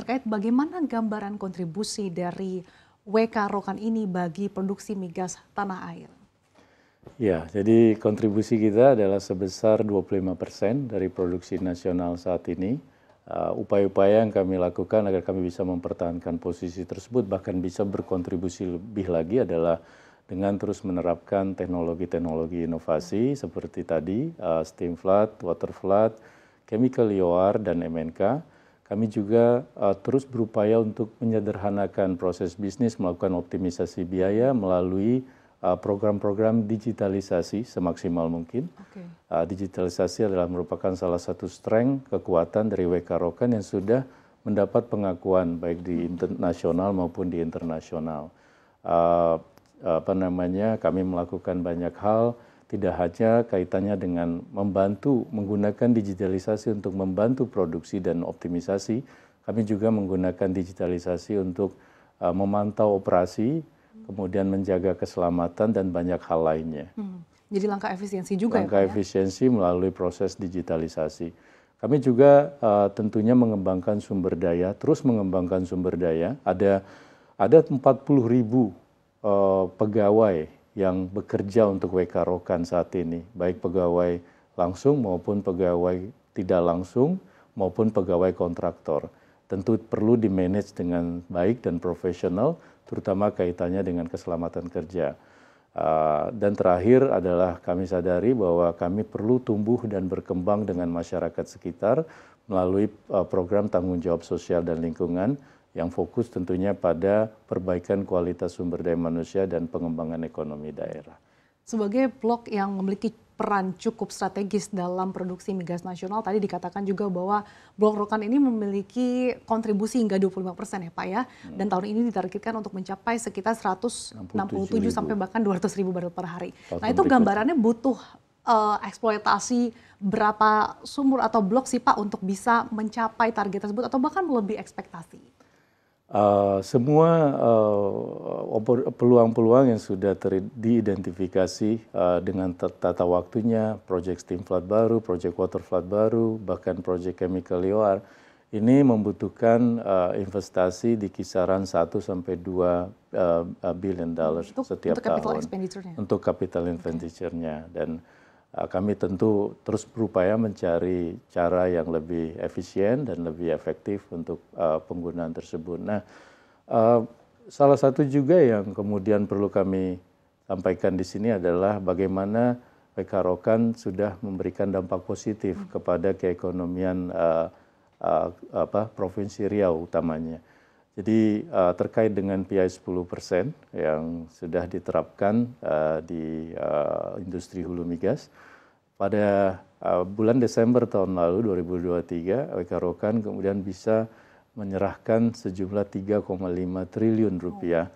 terkait bagaimana gambaran kontribusi dari WK Rokan ini bagi produksi migas tanah air? Ya, jadi kontribusi kita adalah sebesar 25 persen dari produksi nasional saat ini. Uh, upaya-upaya uh, yang kami lakukan agar kami bisa mempertahankan posisi tersebut, bahkan bisa berkontribusi lebih lagi adalah dengan terus menerapkan teknologi-teknologi inovasi seperti tadi, uh, steam flood, water flood, chemical EOR, dan MNK kami juga uh, terus berupaya untuk menyederhanakan proses bisnis, melakukan optimisasi biaya melalui eh, program-program uh, digitalisasi semaksimal mungkin. Okay. Uh, eh, digitalisasi adalah merupakan salah satu strength kekuatan dari WK Rokan yang sudah mendapat pengakuan baik di internasional maupun di internasional. Uh, apa namanya? Kami melakukan banyak hal tidak hanya kaitannya dengan membantu menggunakan digitalisasi untuk membantu produksi dan optimisasi, kami juga menggunakan digitalisasi untuk uh, memantau operasi, kemudian menjaga keselamatan dan banyak hal lainnya. Hmm. Jadi langkah efisiensi juga ya, langkah ya? Langkah efisiensi melalui proses digitalisasi. Kami juga uh, tentunya mengembangkan sumber daya, terus mengembangkan sumber daya. Ada ada 40 ribu uh, pegawai yang bekerja untuk WK Rokan saat ini, baik pegawai langsung maupun pegawai tidak langsung maupun pegawai kontraktor. Tentu perlu di-manage dengan baik dan profesional, terutama kaitannya dengan keselamatan kerja. Ah, dan terakhir adalah kami sadari bahwa kami perlu tumbuh dan berkembang dengan masyarakat sekitar melalui ah, program tanggung jawab sosial dan lingkungan yang fokus tentunya pada perbaikan kualitas sumber daya manusia dan pengembangan ekonomi daerah. Sebagai blok yang memiliki peran cukup strategis dalam produksi migas nasional, tadi dikatakan juga bahwa blok rokan ini memiliki kontribusi hingga 25 persen ya Pak ya, hmm. dan tahun ini ditargetkan untuk mencapai sekitar 167 tujuh sampai bahkan 200 ribu barrel per hari. nah itu gambarannya butuh uh, eksploitasi berapa sumur atau blok sih Pak untuk bisa mencapai target tersebut atau bahkan melebihi ekspektasi? uh, semua eh, peluang-peluang uh, yang sudah diidentifikasi uh, dengan tata waktunya, proyek steam flood baru, proyek water flood baru, bahkan proyek chemical EOR, ini membutuhkan uh, investasi di kisaran 1 sampai 2 uh, billion dollars untuk, setiap untuk tahun. Capital expenditure-nya. Untuk capital expenditure-nya. Okay. Dan Eh, kami tentu terus berupaya mencari cara yang lebih efisien dan lebih efektif untuk eh, penggunaan tersebut. Nah, eh, salah satu juga yang kemudian perlu kami sampaikan di sini adalah bagaimana PK sudah memberikan dampak positif hmm. kepada keekonomian apa, Provinsi Riau utamanya. Jadi uh, terkait dengan PI 10% yang sudah diterapkan uh, di uh, industri hulu migas pada uh, bulan Desember tahun lalu 2023 WK Rokan kemudian bisa menyerahkan sejumlah 3,5 triliun rupiah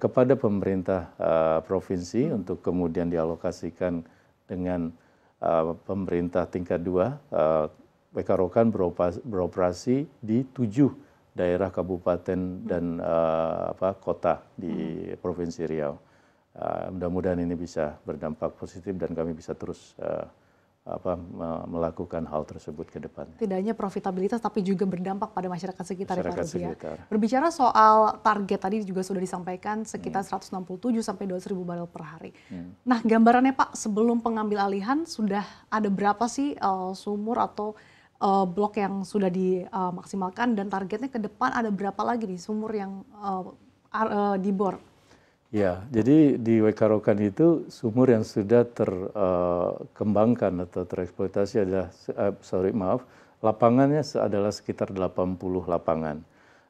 kepada pemerintah uh, provinsi hmm. untuk kemudian dialokasikan dengan uh, pemerintah tingkat 2 uh, WK Rokan beroperasi di tujuh daerah kabupaten dan eh, kota di hmm. provinsi riau eh, mudah mudahan ini bisa berdampak positif dan kami bisa terus eh, melakukan hal tersebut ke depan. Tidak hanya profitabilitas tapi juga berdampak pada masyarakat sekitar ya, masyarakat ya, Berbicara soal target tadi juga sudah disampaikan sekitar hmm. 167 sampai 200 ribu barel per hari. Hmm. Nah gambarannya Pak sebelum pengambil alihan sudah ada berapa sih sumur atau uh, blok yang sudah dimaksimalkan dan targetnya ke depan ada berapa lagi nih sumur yang uh, uh, dibor? Ya, jadi di Wekarokan itu sumur yang sudah terkembangkan uh, atau tereksploitasi adalah, uh, sorry maaf, lapangannya adalah sekitar 80 lapangan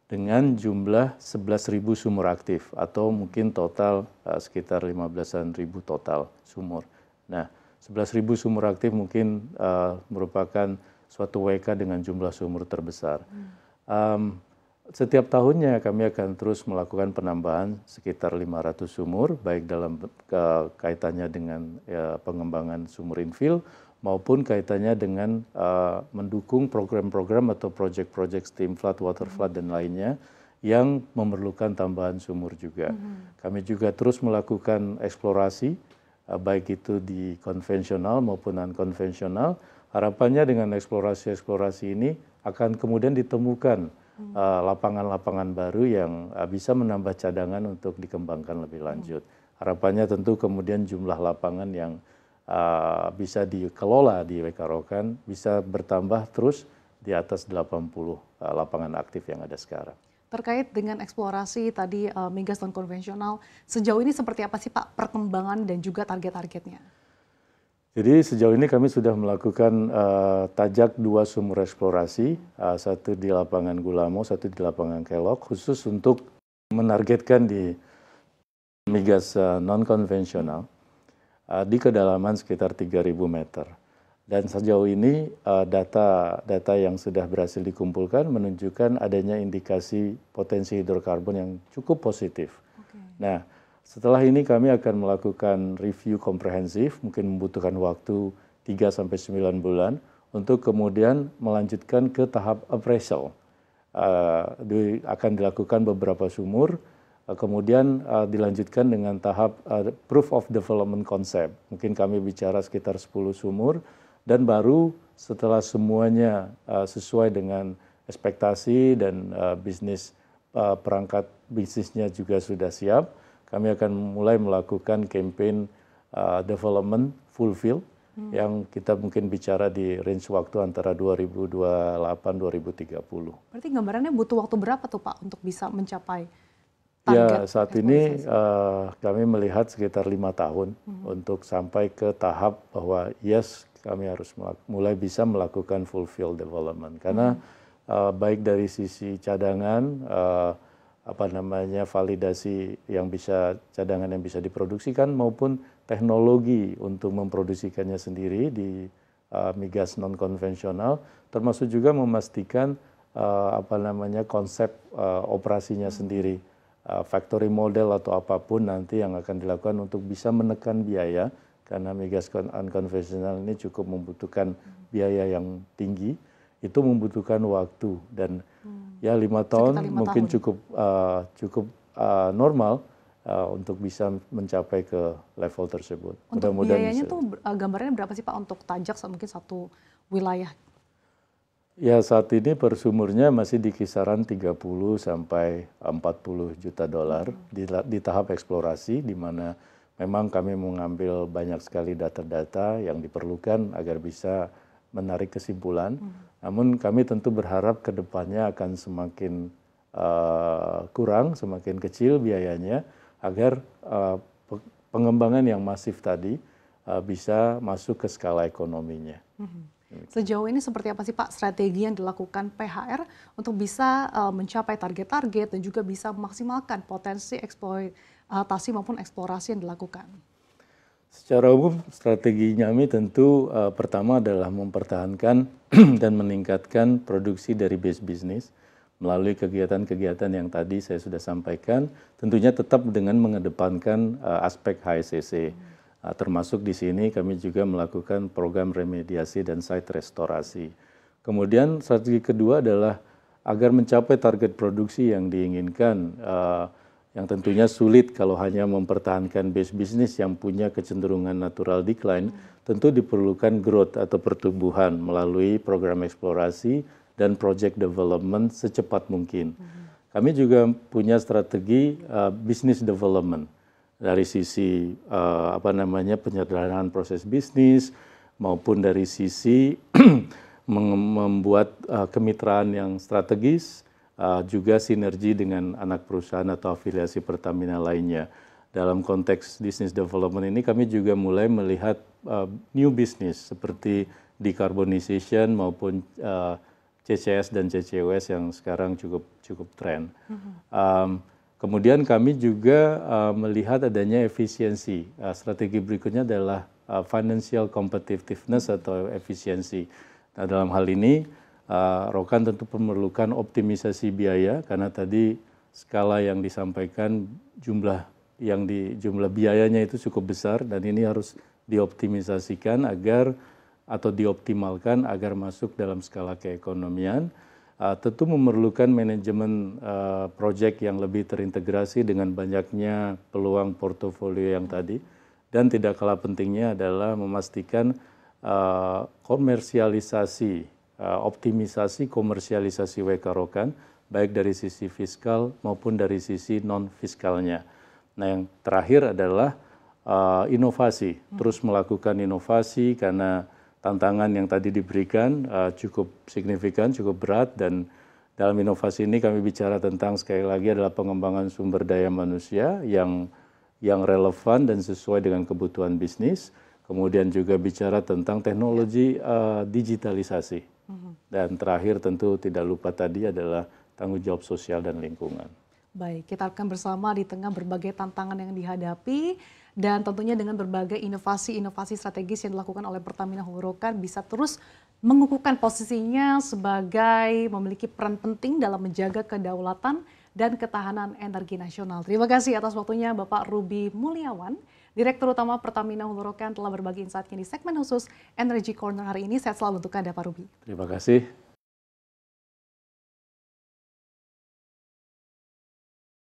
dengan jumlah 11.000 sumur aktif atau mungkin total uh, sekitar 15.000 total sumur. Nah, 11.000 sumur aktif mungkin uh, merupakan suatu WK dengan jumlah sumur terbesar. Um, setiap tahunnya kami akan terus melakukan penambahan sekitar 500 sumur, baik dalam uh, kaitannya dengan ya, pengembangan sumur infill maupun kaitannya dengan uh, mendukung program-program atau proyek-proyek steam flood, water flood, dan lainnya yang memerlukan tambahan sumur juga. Mm -hmm. Kami juga terus melakukan eksplorasi, uh, baik itu di konvensional maupun non-konvensional, harapannya dengan eksplorasi eksplorasi ini akan kemudian ditemukan hmm. eh, lapangan-lapangan baru yang eh, bisa menambah cadangan untuk dikembangkan lebih hmm. lanjut. Harapannya tentu kemudian jumlah lapangan yang uh, bisa dikelola di Wekarokan bisa bertambah terus di atas 80 uh, lapangan aktif yang ada sekarang. Terkait dengan eksplorasi tadi uh, migas non konvensional, sejauh ini seperti apa sih Pak perkembangan dan juga target-targetnya? Jadi sejauh ini kami sudah melakukan uh, tajak dua sumur eksplorasi, uh, satu di lapangan Gulamo, satu di lapangan Kelok, khusus untuk menargetkan di migas uh, non-konvensional uh, di kedalaman sekitar 3.000 meter. Dan sejauh ini data-data uh, yang sudah berhasil dikumpulkan menunjukkan adanya indikasi potensi hidrokarbon yang cukup positif. Okay. Nah, setelah ini kami akan melakukan review komprehensif, mungkin membutuhkan waktu 3-9 bulan, untuk kemudian melanjutkan ke tahap appraisal. Uh, akan dilakukan beberapa sumur, uh, kemudian uh, dilanjutkan dengan tahap uh, proof of development concept. Mungkin kami bicara sekitar 10 sumur, dan baru setelah semuanya uh, sesuai dengan ekspektasi dan uh, bisnis uh, perangkat bisnisnya juga sudah siap, kami akan mulai melakukan campaign uh, development fulfill hmm. yang kita mungkin bicara di range waktu antara 2028-2030. Berarti gambarannya butuh waktu berapa tuh Pak untuk bisa mencapai ya, target? Ya saat ini uh, kami melihat sekitar lima tahun hmm. untuk sampai ke tahap bahwa yes kami harus mulai bisa melakukan fulfill development karena hmm. uh, baik dari sisi cadangan uh, apa namanya validasi yang bisa cadangan yang bisa diproduksikan maupun teknologi untuk memproduksikannya sendiri di uh, migas non konvensional termasuk juga memastikan uh, apa namanya konsep uh, operasinya sendiri uh, factory model atau apapun nanti yang akan dilakukan untuk bisa menekan biaya karena migas unconventional ini cukup membutuhkan biaya yang tinggi itu membutuhkan waktu dan hmm ya lima tahun lima mungkin tahun. cukup uh, cukup uh, normal uh, untuk bisa mencapai ke level tersebut. Untuk Mudah biayanya bisa. tuh uh, gambarnya berapa sih Pak untuk tajak mungkin satu wilayah? Ya saat ini persumurnya masih di kisaran 30 sampai 40 juta dolar hmm. di, di tahap eksplorasi di mana memang kami mengambil banyak sekali data-data yang diperlukan agar bisa menarik kesimpulan. Hmm namun kami tentu berharap ke depannya akan semakin uh, kurang, semakin kecil biayanya agar uh, pengembangan yang masif tadi uh, bisa masuk ke skala ekonominya. Mm-hmm. Sejauh ini seperti apa sih Pak strategi yang dilakukan PHR untuk bisa uh, mencapai target-target dan juga bisa memaksimalkan potensi eksploitasi maupun eksplorasi yang dilakukan? Secara umum strategi Nyami tentu uh, pertama adalah mempertahankan dan meningkatkan produksi dari base business melalui kegiatan-kegiatan yang tadi saya sudah sampaikan, tentunya tetap dengan mengedepankan uh, aspek HSCC. Uh, e. eh, termasuk di sini kami juga melakukan program remediasi dan site restorasi. Kemudian strategi kedua adalah agar mencapai target produksi yang diinginkan uh, yang tentunya sulit kalau hanya mempertahankan base bisnis yang punya kecenderungan natural decline, tentu diperlukan growth atau pertumbuhan melalui program eksplorasi dan project development secepat mungkin. Kami juga punya strategi uh, business development dari sisi uh, apa namanya penyederhanaan proses bisnis maupun dari sisi membuat uh, kemitraan yang strategis uh, juga sinergi dengan anak perusahaan atau afiliasi Pertamina lainnya. Dalam konteks business development ini kami juga mulai melihat uh, new business seperti decarbonization maupun uh, eh, CCS dan CCUS yang sekarang cukup cukup tren. Um, kemudian kami juga uh, melihat adanya efisiensi. Uh, strategi berikutnya adalah uh, financial competitiveness atau efisiensi. Nah, dalam hal ini Eh, Rokan tentu memerlukan optimisasi biaya karena tadi skala yang disampaikan jumlah yang di jumlah biayanya itu cukup besar dan ini harus dioptimisasikan agar atau dioptimalkan agar masuk dalam skala keekonomian. Uh, tentu memerlukan manajemen uh, eh, proyek yang lebih terintegrasi dengan banyaknya peluang portofolio yang tadi dan tidak kalah pentingnya adalah memastikan uh, komersialisasi Eh, optimisasi komersialisasi wk rokan baik dari sisi fiskal maupun dari sisi non fiskalnya. Nah yang terakhir adalah uh, inovasi, terus melakukan inovasi karena tantangan yang tadi diberikan uh, cukup signifikan, cukup berat dan dalam inovasi ini kami bicara tentang sekali lagi adalah pengembangan sumber daya manusia yang yang relevan dan sesuai dengan kebutuhan bisnis. Kemudian juga bicara tentang teknologi uh, digitalisasi. Dan terakhir tentu tidak lupa tadi adalah tanggung jawab sosial dan lingkungan. Baik, kita akan bersama di tengah berbagai tantangan yang dihadapi dan tentunya dengan berbagai inovasi-inovasi strategis yang dilakukan oleh Pertamina Horokan bisa terus mengukuhkan posisinya sebagai memiliki peran penting dalam menjaga kedaulatan dan ketahanan energi nasional. Terima kasih atas waktunya Bapak Ruby Mulyawan Direktur Utama Pertamina Hulu Rokan telah berbagi insight di segmen khusus Energy Corner hari ini. Saya selalu untuk Anda, Pak Ruby. Terima kasih.